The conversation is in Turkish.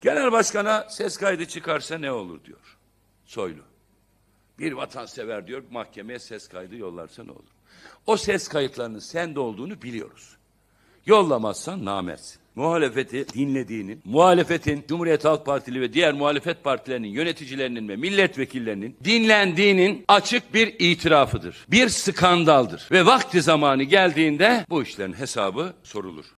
Genel başkana ses kaydı çıkarsa ne olur diyor Soylu. Bir vatansever diyor mahkemeye ses kaydı yollarsa ne olur? O ses kayıtlarının sende olduğunu biliyoruz. Yollamazsan namersin. Muhalefeti dinlediğinin, muhalefetin Cumhuriyet Halk Partili ve diğer muhalefet partilerinin yöneticilerinin ve milletvekillerinin dinlendiğinin açık bir itirafıdır. Bir skandaldır ve vakti zamanı geldiğinde bu işlerin hesabı sorulur.